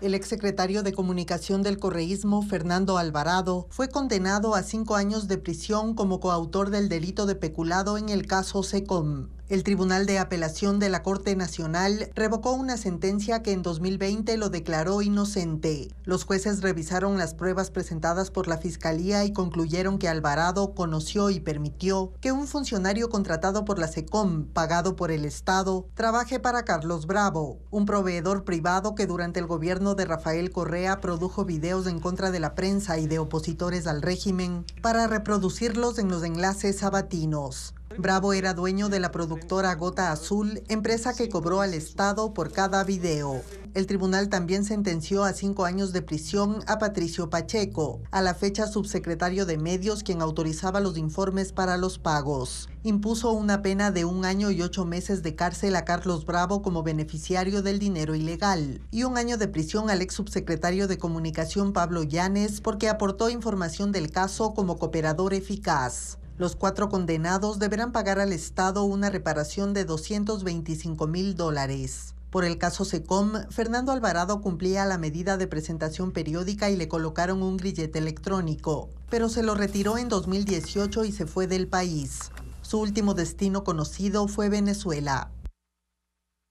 El exsecretario de Comunicación del Correísmo, Fernando Alvarado, fue condenado a cinco años de prisión como coautor del delito de peculado en el caso SECOM. El Tribunal de Apelación de la Corte Nacional revocó una sentencia que en 2020 lo declaró inocente. Los jueces revisaron las pruebas presentadas por la Fiscalía y concluyeron que Alvarado conoció y permitió que un funcionario contratado por la SECOM, pagado por el Estado, trabaje para Carlos Bravo, un proveedor privado que durante el gobierno de Rafael Correa produjo videos en contra de la prensa y de opositores al régimen para reproducirlos en los enlaces sabatinos. Bravo era dueño de la productora Gota Azul, empresa que cobró al Estado por cada video. El tribunal también sentenció a cinco años de prisión a Patricio Pacheco, a la fecha subsecretario de Medios, quien autorizaba los informes para los pagos impuso una pena de un año y ocho meses de cárcel a Carlos Bravo como beneficiario del dinero ilegal y un año de prisión al ex subsecretario de Comunicación Pablo Llanes porque aportó información del caso como cooperador eficaz. Los cuatro condenados deberán pagar al Estado una reparación de 225 mil dólares. Por el caso SECOM, Fernando Alvarado cumplía la medida de presentación periódica y le colocaron un grillete electrónico, pero se lo retiró en 2018 y se fue del país. Su último destino conocido fue Venezuela.